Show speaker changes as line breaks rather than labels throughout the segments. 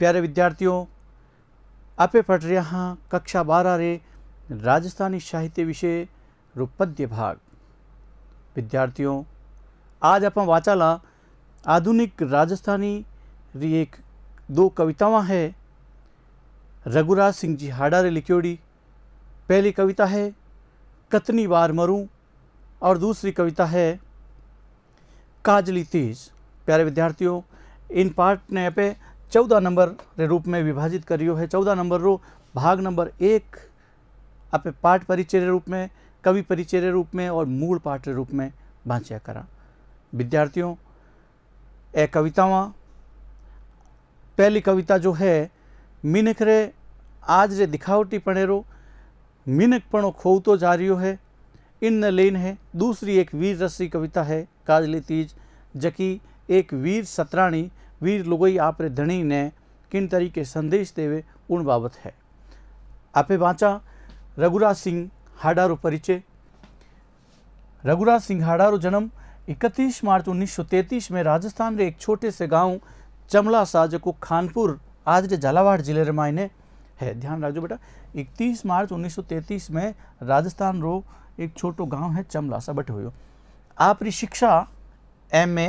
प्यारे विद्यार्थियों आप पढ़ रहे हाँ कक्षा बारह रे राजस्थानी साहित्य विषय रुपद्य भाग विद्यार्थियों आज आप वाचाला आधुनिक राजस्थानी री एक दो कविताएं है रघुराज सिंह जी हाडा रे लिख्योड़ी पहली कविता है कतनी बार मरूं और दूसरी कविता है काजली तेज प्यारे विद्यार्थियों इन पार्ट ने अपे चौदह नंबर ચૌદા रूप में विभाजित करियो है चौदह नंबर रो भाग नंबर एक आप पाठ परिचय रूप में कवि परिचय रूप में और मूल पाठ रूप में बाँचा करा विद्यार्थियों ए कवितावा पहली कविता जो है मिनख रे आज रे दिखावटी पणेरो मिनक पणो तो जा रियो है इन न लेन है दूसरी एक वीर रसी कविता है काजली तीज जकी एक वीर सतराणी वीर लुगई आप धनी ने किन तरीके संदेश देवे उन बाबत है आपे વાંચા रघुराज सिंह हाडारो परिचय रघुराज सिंह हाडारो जन्म 31 मार्च 1933 में राजस्थान रे एक छोटे से गांव चमलासा जो खानपुर आज रे झालावाड़ जिले रे मायने है ध्यान रखो बेटा 31 मार्च 1933 में राजस्थान रो एक छोटो गांव है चमलासा बट हुई आप शिक्षा एम ए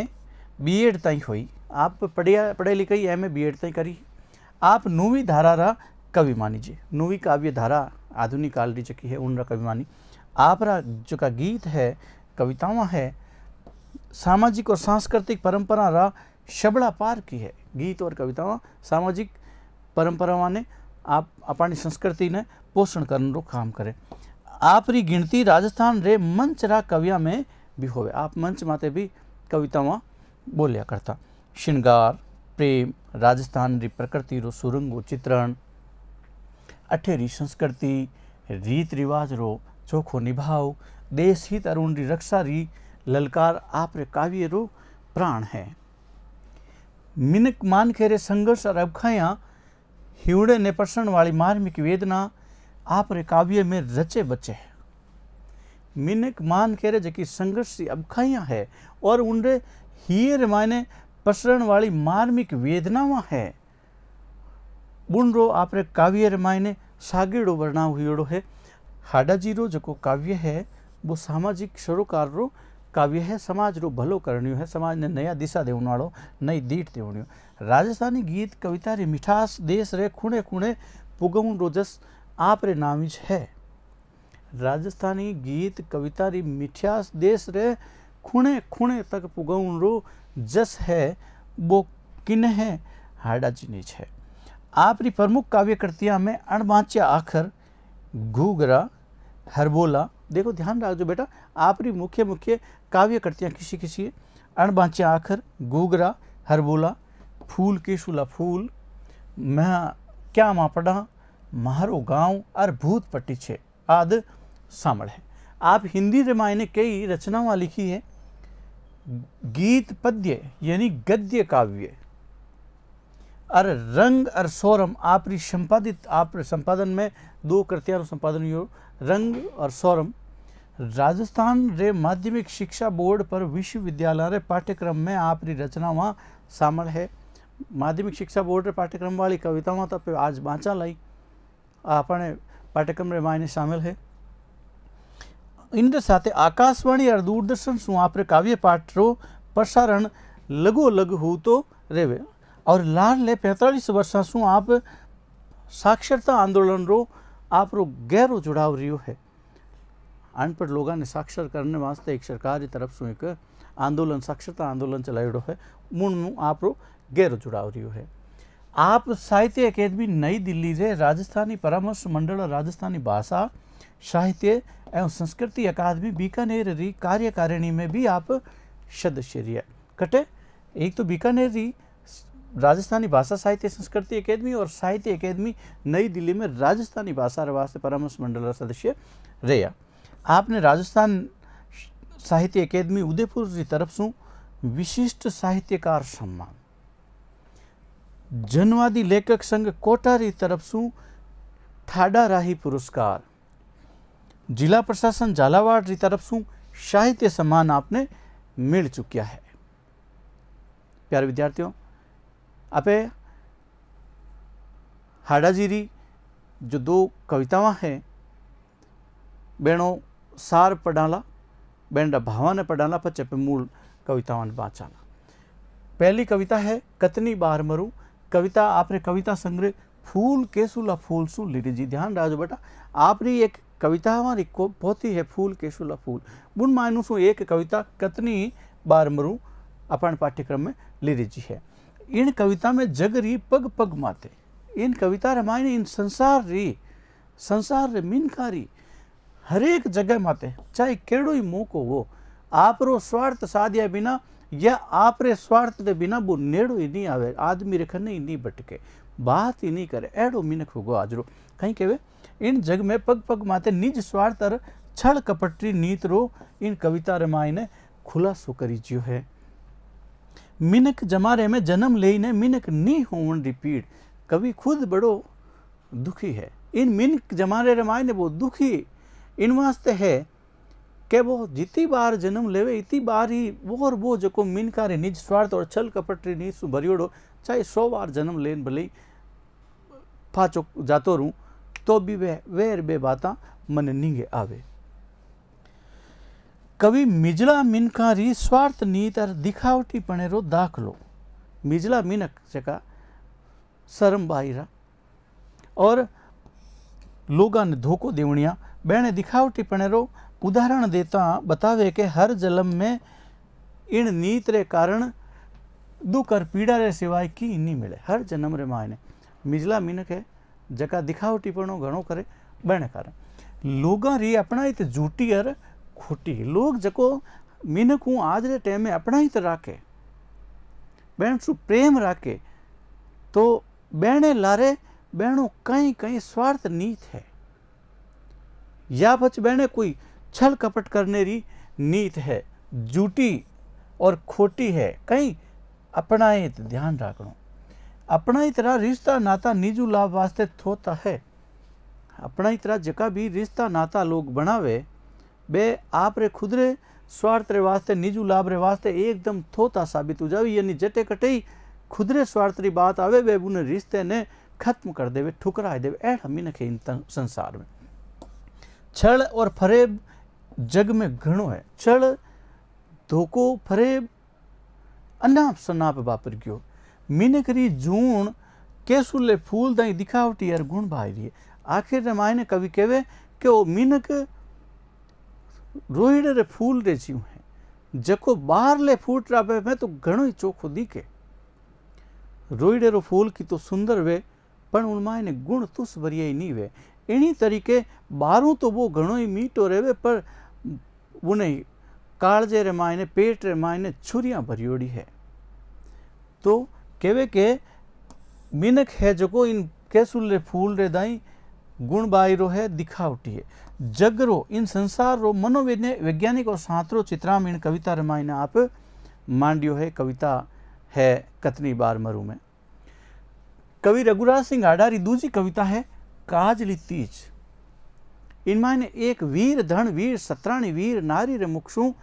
बी एड तई हुई आप पढ़िया पढ़े लिखे ही एम ए बी एड तक करी आप नूवी धारा रा मानी जी नूवी काव्य धारा आधुनिक काल की जकी है उन रा मानी आप रा जो का गीत है कविताओं है सामाजिक और सांस्कृतिक परंपरा रा शबड़ा पार की है गीत और कविताओं सामाजिक परंपरावां ने आप अपनी संस्कृति ने पोषण करने रो काम करें आप री गिनती राजस्थान रे मंच रा कविया में भी होवे आप मंच माते भी कविताओं बोलिया करता श्रृंगार प्रेम राजस्थान री प्रकृति रो चित्रण अठे री संस्कृति रीत रिवाज रो चोखो રીત देश हित अरुण री रक्षा री ललकार आप रे काव्य रो प्राण है मिनक मान खेरे संघर्ष और अबखाया हिवड़े ने प्रसन्न वाली मार्मिक वेदना आप रे काव्य में रचे बचे है मिनक मान खेरे जकी संघर्ष अबखाया है और उनरे हीर मायने પ્રસરણ વાળી માર્મિક है बुनरो બુનરો काव्य કાવ્ય सागेड़ो સાગેડો हुईड़ो है हाडा जीरो જકો काव्य है वो सामाजिक सरोकार रो काव्य है समाज रो भलो करणियो है समाज ने नया दिशा देवन वालों नई दीट देवणियो राजस्थानी गीत कविता रे मिठास देश रे खूणे खूणे पुगवूं रोजस आप रे नामिज है राजस्थानी गीत कविता री मिठास देश रे खुणे तक पुगौन रो जस है वो किन है હાડાજીની છે આપની प्रमुख કાવ્યકૃતિયા में અણવાચ્ય आखर घूगरा हरबोला देखो ध्यान रख जो बेटा आपकी मुख्य मुख्य काव्य कृतियाँ किसी किसी है आखर घूगरा हरबोला फूल केशुला फूल मैं क्या मापड़ा मारो गांव और भूत पट्टी छे आदि सामड़ है आप हिंदी रामायण कई रचनावा लिखी है गीत पद्य यानी गद्य काव्य और रंग और सौरम आपरी संपादित आप संपादन में दो कृत्यारों संपादन यो रंग और सौरम राजस्थान रे माध्यमिक शिक्षा बोर्ड पर विश्वविद्यालय रे पाठ्यक्रम में आपरी रचना वहाँ शामिल है माध्यमिक शिक्षा बोर्ड रे पाठ्यक्रम वाली वहाँ तो आज बाँचा लाई अपने पाठ्यक्रम रे मायने शामिल है ઇન્દ્ર साथ आकाशवाणी और दूरदर्शन शू आप काव्य पाठ रो प्रसारण लघुलघ हो तो रेवे और लाल ले पैंतालीस वर्ष शू आप साक्षरता आंदोलन रो आप रो गहरो जुड़ाव रियो है अनपढ़ लोगों ने साक्षर करने वास्ते एक सरकार की तरफ से एक आंदोलन साक्षरता आंदोलन चलायो है मूल आप रो गहरो जुड़ाव रियो है आप साहित्य अकेदमी नई दिल्ली रे राजस्थानी परामर्श मंडल और राजस्थानी भाषा साहित्य एवं संस्कृति अकादमी बीकानेर री कार्यकारिणी में भी आप सदस्य रहिए कटे एक तो बीकानेर री राजस्थानी भाषा साहित्य संस्कृति अकेदमी और साहित्य अकेदमी नई दिल्ली में राजस्थानी भाषा वास्ते परामर्श मंडल सदस्य रहा आपने राजस्थान साहित्य अकेदमी उदयपुर की तरफ से विशिष्ट साहित्यकार सम्मान जनवादी लेखक संघ कोटारी तरफ से ठाडा राही पुरस्कार प्रशासन झालावाड़ की तरफ से साहित्य सम्मान आपने मिल चुका है प्यारे विद्यार्थियों आपे हाडाजीरी जो दो कवितावां हैं बेणों सार पढ़ाला बेण भावा ने पढ़ाला पर चपे मूल कविताओं ने बाँचाला पहली कविता है कतनी बार मरु कविता आपने कविता संग्रह फूल केसुला फूल सु लीटी जी ध्यान राजो बेटा आपने एक कविता हमारी को बहुत ही है फूल के કેશુલા फूल बुन मायनू सो एक कविता कतनी बार मरूं अपन पाठ्यक्रम में ले रिजी है इन कविता में जग री पग पग माते इन कविता रामायण इन संसार री संसार रे मीनकारी हरेक जगह माते चाहे केड़ो ही मुँह को हो आप रो स्वार्थ साधिया बिना या आप रे स्वार्थ दे बिना वो नेड़ो ही नहीं आवे आदमी रखने ही नहीं बटके बात ही नहीं करे एड़ो मिनक होगो आजरो कहीं कहे इन जग में पग पग माते निज स्वार्थ और छल कपटरी नीत रो इन कविता रामायण खुलासो जो है मिनक जमारे में जन्म ले ने मिनक नी हो रिपीट कवि खुद बड़ो दुखी है इन मिनक जमारे ने वो दुखी इन वास्ते है के वो जितनी बार जन्म लेवे इतनी बार ही वो और वो जो मिन रे निज स्वार्थ और छल कपटरी नीत सु भरियोड़ो चाहे सौ बार जन्म लेन भले फाचो जातो रूँ तो भी वे वेर बे बात मन नींगे आवे कवि मिजला मिनका री स्वार्थ नीत और दिखावटी पणे रो दाखलो मिजला मिनक चका शरम बाईरा और लोगा ने धोखो देवणिया बहने दिखावटी पणे रो उदाहरण देता बतावे के हर जलम में इन नीत रे कारण दुख और पीड़ा रे सिवाय की नहीं मिले हर जन्म रे मायने मिजला मिनक है दिखाओ टिप्पणो घो करे बण कारण लोग री अपनाई तो झूठी अर खोटी लोग जको मिनकू आज रे टाइम में अपनाई तो राखे बहन सु प्रेम राखे तो बहने लारे बहनों कहीं कहीं स्वार्थ नीत है या बच बहने कोई छल कपट करने री नीत है झूठी और खोटी है कहीं अपनाए तो ध्यान रखना अपना ही तरह रिश्ता नाता निजू लाभ वास्ते थोता है अपना ही तरह जो भी रिश्ता नाता लोग बनावे बे आप रे खुदरे स्वार्थ रे वास्ते निजू लाभ रे वास्ते एकदम थोता साबित हो जावे यानी जटे कटे ही खुदरे स्वार्थ री बात आवे वे उन्हें रिश्ते ने खत्म कर देवे ठुकरा देवे ऐड हमी नखे इन संसार में छल और फरेब जग में घणो है छल धोखो फरेब अनाप सनाप वापर गयो करी जूण केसुले फूल दाई दिखावटी यार गुण भाई रही आखिर रे मायने कवि कहे कि वो मीनक रोहिड़ रे फूल रे जीव है जको बाहर ले फूट राबे मैं तो घणो ही चोखो दिखे रोहिड़े रो फूल की तो सुंदर वे पर उन मायने गुण तुस भरिया ही नहीं वे इन्हीं तरीके बारू तो वो घणो ही मीठो रहे पर उन्हें कालजे रे मायने पेट रे मायने छुरियाँ भरियोड़ी है तो केवे के मिनक है जो को इन कैसुल रे फूल रे दाई गुण बाई रो है दिखावटी है जगरो इन संसार रो वैज्ञानिक और सातरो चित्राम इन कविता रामायण आप मांडियो है कविता है कतनी बार मरु में कवि रघुराज सिंह आडारी दूजी कविता है काजली तीज इन मायने एक वीर धन वीर सत्राणी वीर नारी रे मुक्षू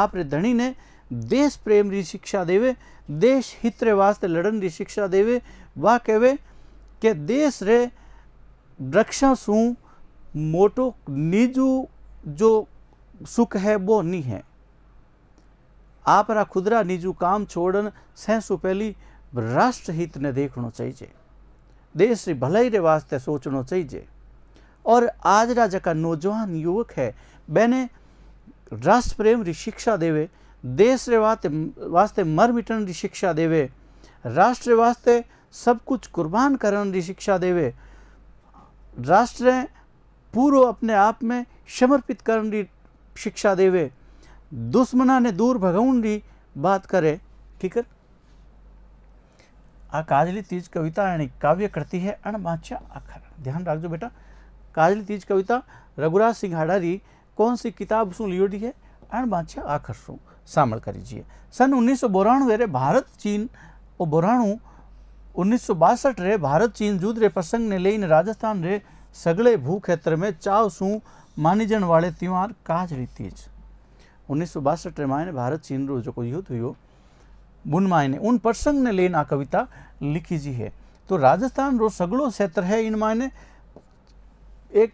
आप रे धनी ने देश प्रेम री शिक्षा देवे देश हित रे वास्ते लड़न री शिक्षा देवे वह कहे कि देश रे रक्षा सू मोटो निजू जो सुख है वो नहीं है आप रा खुदरा निजू काम छोड़न सहसु पहली राष्ट्र हित ने देखना चाहिए देश री भलाई रे वास्ते सोचना चाहिए और आज रा जका नौजवान युवक है बेने राष्ट्र प्रेम री शिक्षा देवे देश वास्ते मर मिटन की शिक्षा देवे राष्ट्र वास्ते सब कुछ कुर्बान करने की शिक्षा देवे राष्ट्र पूरा अपने आप में समर्पित करने की शिक्षा देवे दुश्मना ने दूर भगवान की बात करे ठीक है आ काजली तीज कविता यानी काव्य कृति है अण बाछा आखर ध्यान रख दो बेटा काजली तीज कविता रघुराज सिंह री कौन सी किताब सु लियोडी है अण आखर सू शामिल करीजिए सन उन्नीस सौ रे भारत चीन और बोराणु उन्नीस सौ बासठ रे भारत चीन युद्ध रे प्रसंग ने लेन राजस्थान रे सगले भू क्षेत्र में चाव सू मानी जन वाले त्यौहार काज रीति उन्नीस सौ बासठ रे मायने भारत चीन रो जो युद्ध हुए बुन मायने उन प्रसंग ने लेन आ कविता लिखी जी है तो राजस्थान रो सगलो क्षेत्र है इन मायने एक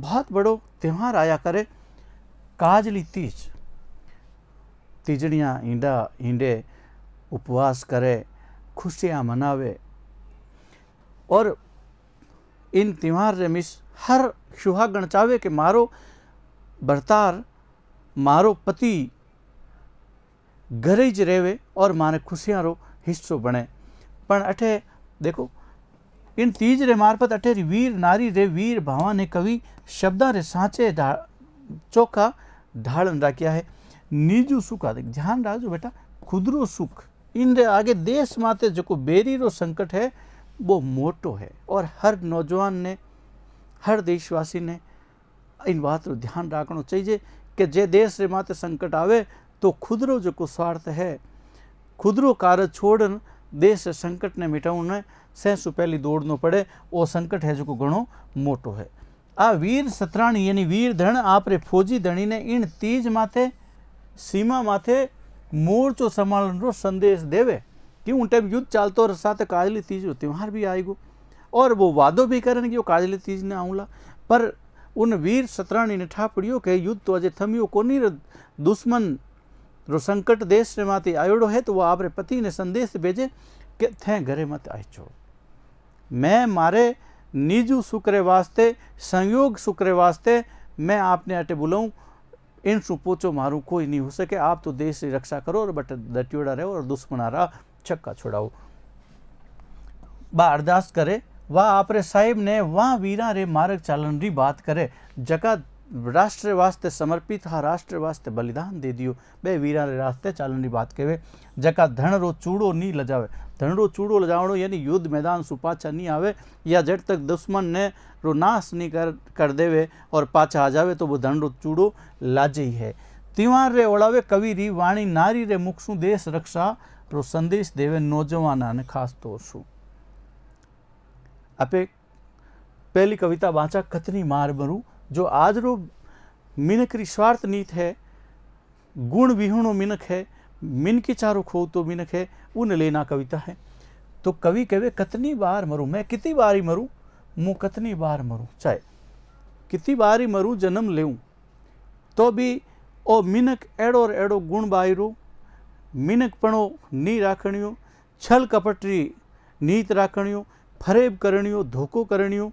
बहुत बड़ो त्यौहार आया करे काजली तीज તીજણીયા ईंडा ईंडे उपवास करे खुशियाँ मनावे और इन त्यौहार रे मिस हर सुहागण चाहे कि मारो बरतार मारो पति घरे ज रहे और मारे खुशियाँ रो हिस्सो बने पण अठे देखो इन तीज रे मार्फत अठे रे वीर नारी रे वीर भावा ने कवि शब्दा रे सांचे धा चौका ढालन रखा है निजु सुख आदि ध्यान रखो बेटा खुदरो सुख इन आगे देश माते जो बेरी रो संकट है वो मोटो है और हर नौजवान ने हर देशवासी ने इन बात रो ध्यान रखना चाहिए कि जे देश रे माते संकट आवे तो खुदरो जो स्वार्थ है खुदरो कार्य छोड़ देश संकट ने मिटाने सहसु पहली दौड़नो पड़े वो संकट है जो घणो मोटो है आ वीर सतराणी यानी वीर धन आप रे फौजी धणी ने इन तीज माते माथे માથે મોરચો संभाल संदेश देवे कि उन टाइम युद्ध चालतो और साथ काजली तीज हो त्यौहार भी आएगो और वो वादो भी करें कि वो काजली तीज ने आऊँगा पर उन वीर सतराणी ने पड़ियो के युद्ध तो अजय थमियो कोनी दुश्मन रो संकट देश ने माते आयोड़ो है तो वो आप पति ने संदेश भेजे कि थे घरे मत आइचो मैं मारे निजू सुकरे वास्ते संयोग सुकरे वास्ते मैं आपने अटे बुलाऊँ इन सुपोचो मारू कोई नहीं हो सके आप तो देश की रक्षा करो और बट दटियोड़ा रहो और दुश्मनारा छक्का छुड़ाओ बा अरदास करे वह आपरे साहेब ने वहाँ वीरा रे मार्ग चालन री बात करे जगह राष्ट्र वास्ते समर्पित हा राष्ट्र वास्ते बलिदान दे दियो बे वीर रास्ते चालन की बात कहे जका धन रो चूड़ो नहीं लजावे धन रो चूड़ो लजावड़ो यानी युद्ध मैदान सुपाचा नहीं आवे या जट तक दुश्मन ने रो नाश नहीं कर कर देवे और पाचा आ जावे तो वो धन रो चूड़ो लाजे ही है तिवार रे ओढ़ावे कवि री वाणी नारी रे मुख शू देश रक्षा रो संदेश देवे नौजवान ने खास तौर शू आप पहली कविता वाचा कतनी मार मरू जो आज रो मिनक स्वार्थ नीत है गुण विहुणो मिनक है मिन के चारों खो तो मिनक है उन लेना कविता है तो कवि कहे कतनी बार मरूँ मैं कितनी बार ही मरूँ मुँह कतनी बार मरूँ चाहे कितनी बार ही मरूँ जन्म लेऊँ तो भी ओ मिनक एड़ो एड़ो गुण बायरो मिनक पणो नी राखणियो छल कपटरी नीत राखणियो फरेब करणियो धोखो करणियो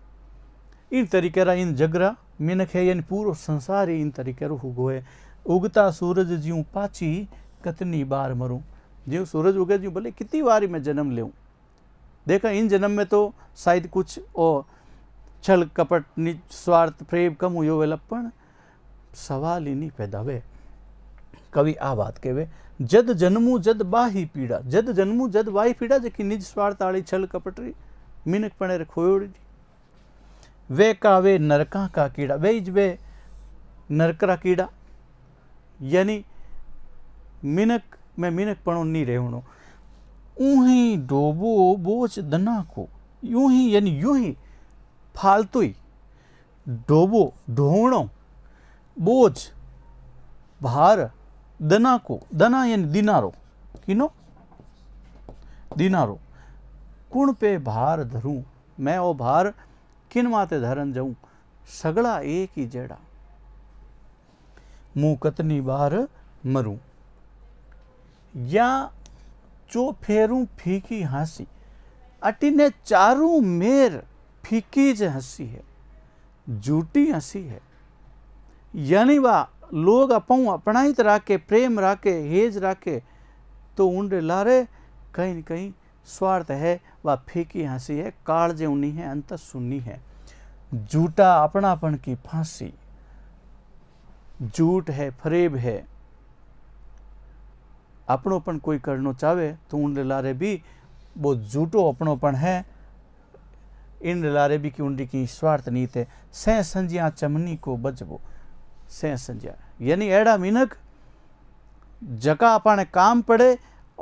इन तरीके रा इन जगरा मिनखे यानी पूरो संसार ही इन तरीक़े हो गए उगता सूरज जूं पाची कतनी बार मरूं जीव सूरज उगे जूं भले कितनी बार मैं जन्म लेऊं देखा इन जन्म में तो शायद कुछ ओ छल कपट निज स्वार्थ प्रेम कम हुए वेला पण सवाल ही नहीं पैदा हुए कवि आ बात कहवे जद जन्मू जद बाही पीड़ा जद जन्मू जद वाही पीड़ा जबकि निज स्वार्थ आड़ी छल कपटरी मिनक पणे खोयोड़ी वे का वे नरका का कीड़ा वे इज वे का कीड़ा यानी मिनक में मिनक पणो नहीं रहो ऊँ ही डोबो बोझ दना को यूं ही यानी यूं ही फालतू ही डोबो ढोणो बोझ भार दना को दना यानी दिनारो किनो दिनारो कुण पे भार धरूं मैं वो भार किन माते धरन जाऊं सगड़ा एक ही जड़ा मुँह कतनी बार मरूं या चो फेरूं फीकी हंसी ने चारू मेर फीकी ज हंसी है झूठी हंसी है यानी वा लोग अपू अपनाइत राखे प्रेम राखे हेज राखे तो उंडे लारे कहीं न कहीं स्वार्थ है वा फीकी हंसी है जे उन्नी है अंत सुन्नी है झूठा अपनापन की फांसी झूठ है फरेब है अपनोपन कोई करना चाहे तो उन लारे भी वो झूठो अपनोपन है इन लारे भी की उनकी की स्वार्थ नीत है सह संजिया चमनी को बजबो सह संजिया यानी एड़ा मिनक जका अपने काम पड़े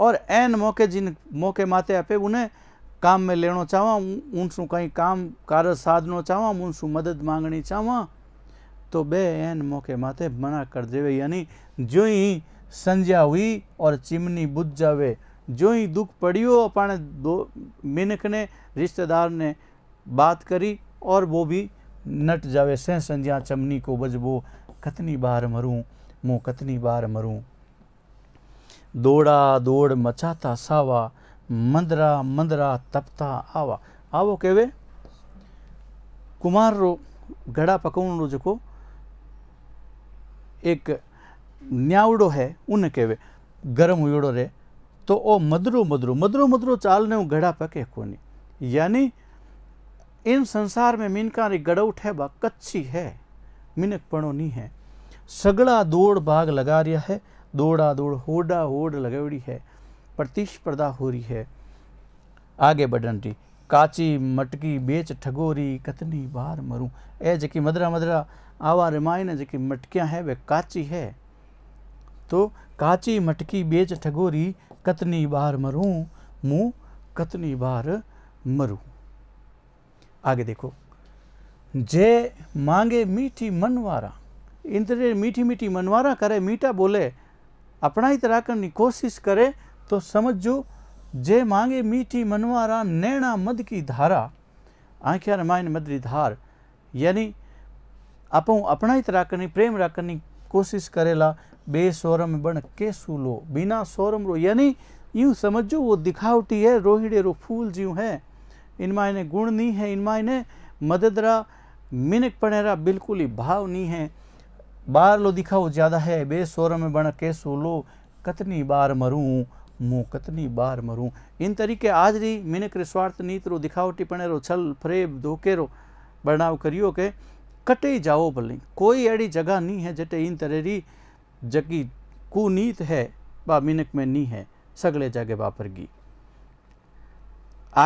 और एन मौके जिन मौके माते आपे उन्हें काम में लेनो चाहवा હું શું કંઈ કામ કારજ સાધનો ચાહવા હું શું મદદ तो बे एन मौके माथे मना कर देवे यानी जो ही संज्ञा हुई और चिमनी बुझ जावे जो ही दुख पड़ियो अपने दो मिनक ने रिश्तेदार ने बात करी और वो भी नट जावे से संज्ञा चमनी को बजबो कतनी बार मरूं मो कतनी बार मरूं दौड़ा दौड़ मचाता सावा मंदरा मंदरा तपता आवा आवो આવા कुमार रो गड़ा ಗಡ रो जो एक न्यावड़ो है उन कहवे गरम हुयोड़ो रे तो ओ मधुरो मधुरो मधुरो मधुरो चाल ने घड़ा पके कोनी यानी इन संसार में मीनकारी गड़ है बा कच्ची है मिनकपणो नहीं है सगड़ा दौड़ भाग लगा रिया है दौड़ा दौड़ होडा होड लगेवड़ी है प्रतिस्पर्धा हो रही है आगे बढ़न रही काची मटकी बेच ठगोरी कतनी बार मरूं ए जकी मदरा मदरा आवा रिमाइन जकी मटकियां है वे काची है तो काची मटकी बेच ठगोरी कतनी बार मरूं मुँह कतनी बार मरूं आगे देखो जे मांगे मीठी मनवारा इंद्र मीठी मीठी मनवारा करे मीठा बोले अपना ही तरह करनी कोशिश करे तो समझो जे मांगे मीठी मनवारा नैणा मद की धारा आंख्या रमायन मदरी धार यानी अपो अपनाइत करनी प्रेम राकनी कोशिश करेला बे सोरम बण के सूलो बिना सोरम रो यानी यूं समझो वो दिखावटी है रोहिड़े रो फूल जीव है इनमें इन्हें गुण नहीं है इनमें इन्हें मददरा मिनक पढ़ेरा बिल्कुल ही भाव नहीं है बार लो दिखाओ ज़्यादा है बे सोरम बण के सूलो कतनी बार मरूँ बार मरूँ મોકતની બાર મરું ઇન તરીકે આજરી મિનક दिखाओ टिप्पणे रो छल फ्रेब ફરેબ रो બનાવ करियो के कटे जाओ भले कोई अड़ी जगह नहीं है जटे इन तरह री जकी कुनीत है बा मिनक में नहीं है सगले जगह वापरगी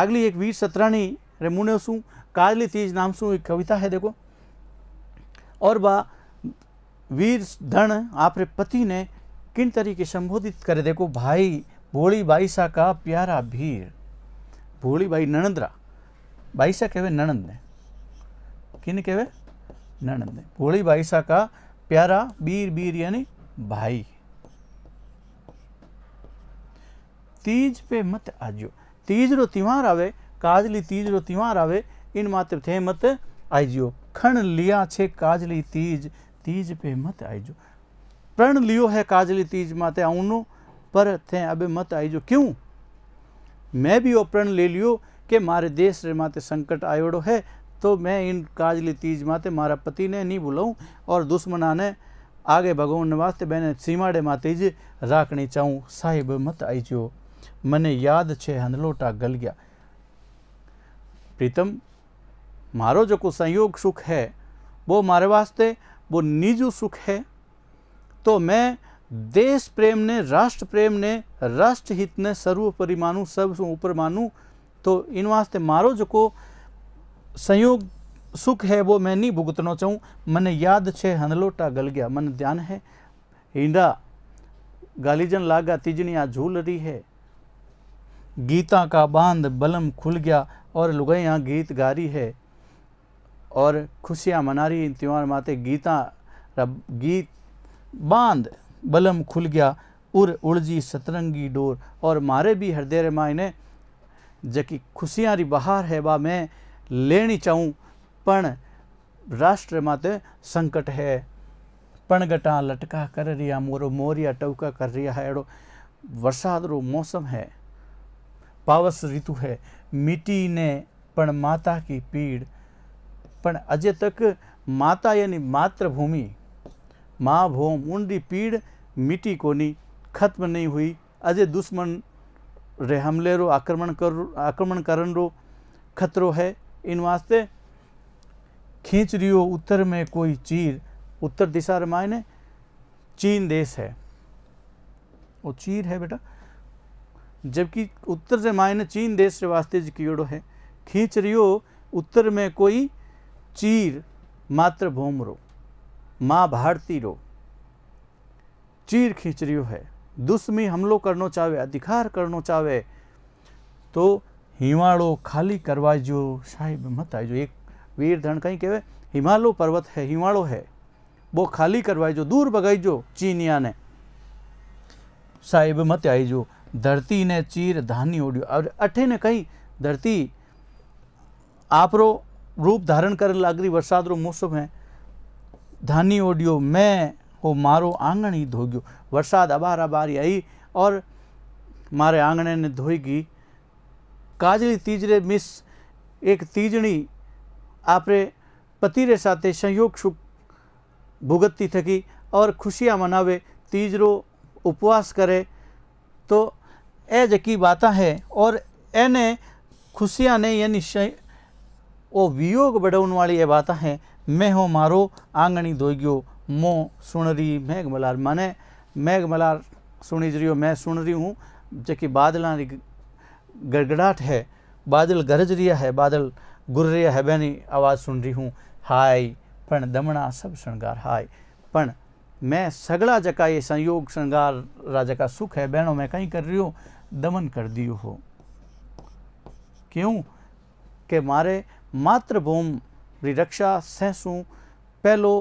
आगली एक वीर सतराणी रे मुने सु काजली तीज नाम सु एक कविता है देखो और बा वीर धन आपरे पति ने किन तरीके संबोधित करे देखो भाई भोली बाईसा का प्यारा भीर भोली बाई नणंदरा बाईसा कहवे नणंद ने किन कहवे नणंद ने भोली बाईसा का प्यारा बीर बीर यानी भाई तीज पे मत आजो तीज रो त्योहार आवे काजली तीज रो त्योहार आवे इन मात्र थे मत आइजो खण लिया छे काजली तीज तीज पे मत आइजो प्रण लियो है काजली तीज माते आउनो पर थे अब मत आई जो क्यों मैं भी वो प्रण ले लियो कि मारे देश रे माते संकट आयोड़ो है तो मैं इन काजली तीज माते मारा पति ने नहीं बुलाऊँ और दुश्मना ने आगे भगवान ने वास्ते मैंने सीमाड़े माते जी राखनी चाहूँ साहिब मत आई जो मने याद छे हंदलोटा गल गया प्रीतम मारो जो को संयोग सुख है वो मारे वास्ते वो निजू सुख है तो मैं देश प्रेम ने राष्ट्र प्रेम ने राष्ट्र हित ने सर्वोपरि मानू सब ऊपर मानू तो इन वास्ते मारो जो को संयोग सुख है वो मैं नहीं भुगतना चाहूँ मन याद छे हनलोटा गल गया मन ध्यान है हिंदा गालीजन लागा तिजनिया झूल रही है गीता का बांध बलम खुल गया और लुगैया गीत गारी है और खुशियाँ मना रही त्यौहार माते गीता रब गीत बांध बलम खुल गया उर उड़जी सतरंगी डोर और मारे भी हृदय रमाय ने जकी खुशियाँ री बहार है बा मैं लेनी चाहूँ पण राष्ट्र माते संकट है पणगटा लटका कर रिया मोरो मोरिया टवका कर रिया है अड़ो वरसाद रो मौसम है पावस ऋतु है मिट्टी ने पण माता की पीड़ पण अजे तक माता यानी मातृभूमि माँ भोम उंडी पीड़ मिटी कोनी खत्म नहीं हुई अजय दुश्मन रे हमले रो आक्रमण कर आक्रमण करण रो खतरो है इन वास्ते खींच रियो उत्तर में कोई चीर उत्तर दिशा रे मायने चीन देश है वो चीर है बेटा जबकि उत्तर से मायने चीन देश रे वास्ते कीड़ो है खींच रियो उत्तर में कोई चीर मात्र रो माँ भारती रो चीर खींच रही है दुश्मी हमलो करनो चावे अधिकार करनो चावे तो हिमालो खाली करवा जो साहिब मत आज एक वीर धन कहीं कहे हिमालो पर्वत है हिमालो है वो खाली करवाई जो दूर भगाई जो चीनिया ने साहिब मत आई जो धरती ने चीर धानी ओढ़ और अठे ने कहीं धरती आप रूप धारण कर लाग वरसाद रो मौसम है धानी ओढ़ियो मैं हो मारो आंगण ही धोग्यो वरसाद अबार अबारी आई और मारे आंगणे ने गई काजली तीजरे मिस एक तीजणी आपरे पतिरे साथ संयोग सुख भुगतती थकी और खुशियाँ मनावे तीजरो उपवास करे तो ए जकी बात है और एने खुशियाँ ने यानी वाली ये बात है मैं હે मारो आंगणी મારો આંગણી सुन रही મો સુણરી મેઘમલાર મને મેઘમલાर सुनी रही हो मैं सुन रही हूँ जबकि बादला गड़गड़ाहट है बादल गरज रिया है बादल गुर रिया है बहनी आवाज़ सुन रही हूँ हाय पण दमणा सब श्रृंगार हाय पण मैं सगड़ा जका ये संयोग श्रृंगार राजा का सुख है बहनों मैं कहीं कर रही हूँ दमन कर दियो हो क्यों के मारे रक्षा રી पहलो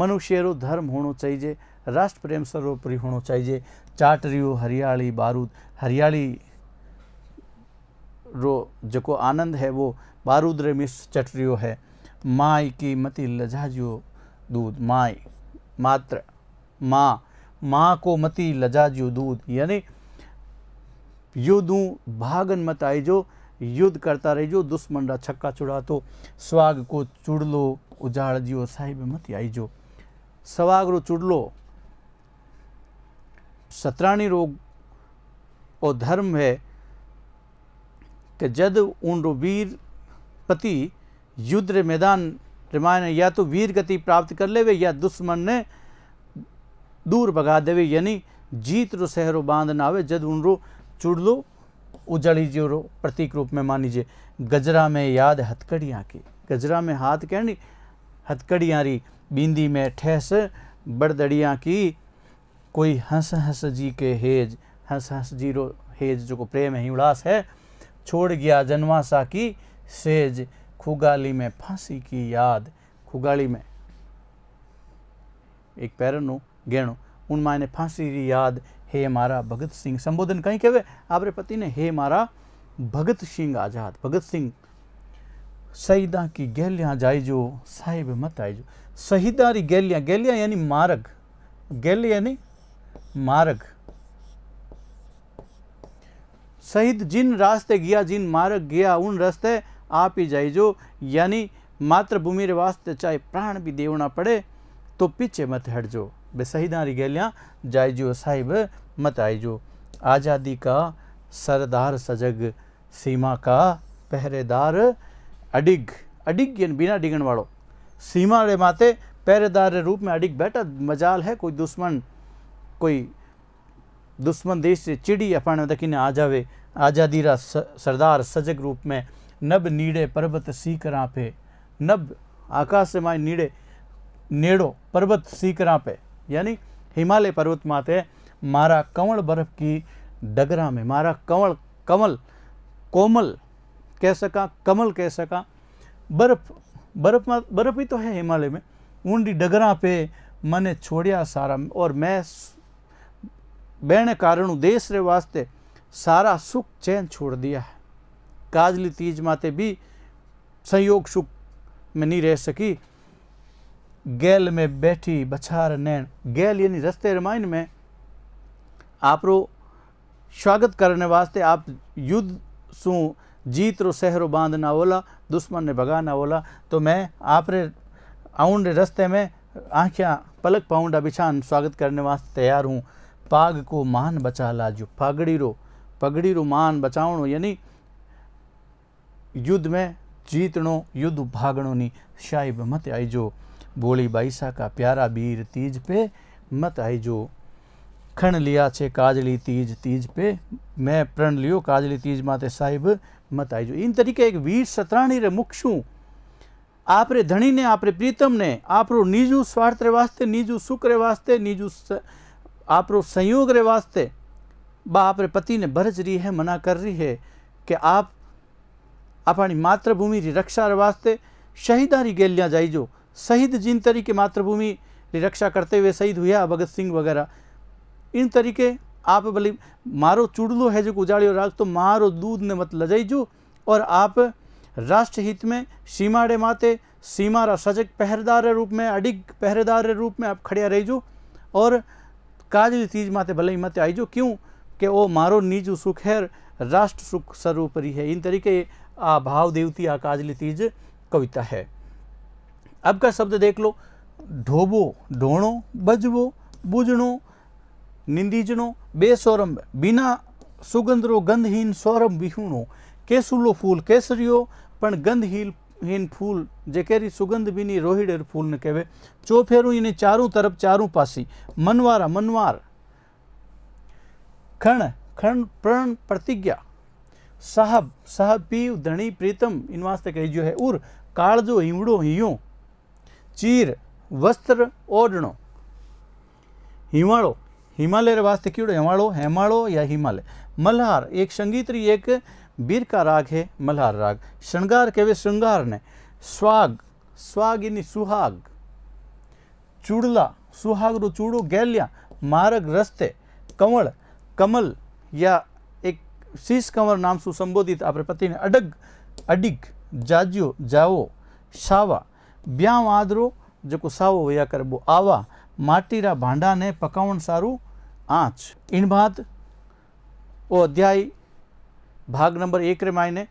मनुष्यरो धर्म મનુષ્યરો चाहिए હોણો ચાહીજે રાષ્ટ્રપ્રેમ સર્વોપરી હોણો ચાહીજે ચાટરિયું हरियाली बारूद हरियाली रो जो आनंद है वो बारूद रे मिस चटरियो है माई की मति लजाजियो दूध माई मात्र माँ माँ को मति लजाजियो दूध यानी यो दू भागन मत आई जो युद्ध करता दुश्मन रा छक्का चुड़ा तो स्वाग को સ્વાગ કો ચૂડલો साहिब मत મતી स्वाग रो चुड़लो सत्राणी रोग ओ धर्म है कि जद उन रो वीर पति युद्ध मैदान रामायण या तो वीर गति प्राप्त कर लेवे या दुश्मन ने दूर भगा देवे यानी जीत रो सहरो बांध ना आवे जद उन रो चुड़ लो उजड़ी जो प्रतीक रूप में मान लीजिए गजरा में याद हथकड़ियाँ की गजरा में हाथ कह नहीं हथकड़ियाँ री बींदी में ठहस बड़दड़ियाँ की कोई हंस हंस जी के हेज हंस हंस जी रो हेज जो को प्रेम ही उड़ास है छोड़ गया जनवासा की सेज खुगाली में फांसी की याद खुगाली में एक पैरनु गेणु उन मायने फांसी की याद हे मारा भगत सिंह संबोधन कहीं कहे आप पति ने हे मारा भगत सिंह आजाद भगत सिंह शहीदा की गैलियाँ जायजो जो मत आए जो शहीदा री गैलियाँ गैलियाँ यानी मार्ग गैल यानी मार्ग शहीद जिन रास्ते गया जिन मारग गया उन रास्ते आप ही जाए यानी मातृभूमि वास्ते चाहे प्राण भी देवना पड़े तो पीछे मत हट जाओ जाय जायजो साहिब मत आइजो आज़ादी का सरदार सजग सीमा का पहरेदार अडिग अडिग यानी बिना डिगण वालों सीमा रे माते पहरेदार रूप में अडिग बैठा मजाल है कोई दुश्मन कोई दुश्मन देश से चिड़ी अपने दकिन आ जावे आज़ादी रा सरदार सजग रूप में नब नीड़े पर्वत सीकर पे नब आकाश से माए नीड़े नेड़ो पर्वत सीकर पे यानी हिमालय पर्वत माते मारा कंवल बर्फ की डगरा में मारा कंवल कमल कोमल कह सका कमल कह सका बर्फ बर्फ बर्फ ही तो है हिमालय में ऊंडी डगरा पे मैंने छोड़िया सारा और मैं बहने कारण देश रे वास्ते सारा सुख चैन छोड़ दिया है काजली तीज माते भी संयोग सुख में नहीं रह सकी गैल में बैठी बछार नैन गैल यानी रस्ते रामायण में आप रो स्वागत करने वास्ते आप युद्ध सु जीत रो सहरो बांध ना बोला दुश्मन ने भगा ना बोला तो मैं आप रे आउंड रस्ते में आँखियाँ पलक पाउंडा बिछान स्वागत करने वास्ते तैयार हूँ पाग को मान बचा लाजो पगड़ी रो पगड़ी रो मान बचाणो यानी युद्ध में जीतणो युद्ध भागणो नहीं शाइब मत आई जो बोली बाईसा का प्यारा बीर तीज पे मत आई जो खण लिया छे काजली तीज तीज पे मैं प्रण लियो काजली तीज माते साहिब मत आई जो इन तरीके एक वीर सतराणी रे मुखशू आपरे धनी ने आपरे प्रीतम ने आपरो निजू स्वार्थ रे वास्ते निजू सुख रे वास्ते निजू आपरो संयोग रे वास्ते बा आपरे पति ने भरज रही है मना कर रही है कि आप अपनी मातृभूमि की रक्षा वास्ते शहीदारी गेलियाँ जाइजो शहीद जिन तरीके मातृभूमि रक्षा करते हुए शहीद हुए भगत सिंह वगैरह इन तरीके आप भले मारो चूड़लो है जो उजाड़ियो राग तो मारो दूध ने मत लजाइजो और आप राष्ट्र हित में सीमाड़े माते सीमा रा सजग पहरेदार रूप में अडिग पहरेदार रूप में आप खड़िया जो और काज तीज माते भले ही आई जो क्यों के ओ मारो निज सुख है राष्ट्र सुख सर्वोपरि है इन तरीके आ भाव देवती आ काजली तीज कविता है अब का शब्द देख लो ढोबो ढोणो बजवो बुजणो निंदीजनो बेसौरम बिना सुगंधरो गंधहीन सौरम बिहूणो केसुलो फूल केसरियो पण गंधहीन हीन फूल जेकेरी सुगंध बिनी रोहिडेर फूल ने कहे चौफेरू इन्हें चारों तरफ चारों पासी मनवारा मनवार खण खण प्रण प्रतिज्ञा साहब साहब पीव धनी प्रीतम इन वास्ते कही जो है उर काल जो इमड़ो हियों चीर वस्त्र ઓઢણો હિમાળો हिमालय वास्ते क्यों हेमाड़ो हेमाड़ो या हिमालय मल्हार एक संगीत री एक बीर का राग है मल्हार राग श्रृंगार कहवे श्रृंगार ने स्वाग स्वाग इन सुहाग चूड़ला सुहाग रो चूड़ो गैलिया मारग रस्ते कंवल कमल या एक शीश कंवर नाम सु संबोधित आप पति ने अडग अडिग जाजियो जाओ शावा બ્યાં आदरो जो सावो होया करबो आवा माटी रा भांडा ने पकावन सारू आँच इन बाद वो अध्याय भाग नंबर एक रे मायने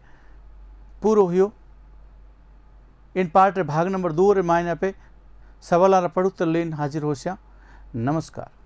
पूरो हुयो इन पार्ट रे भाग नंबर दो रे मायने पे सवाल पड़ुत्तर लेन हाजिर होशिया नमस्कार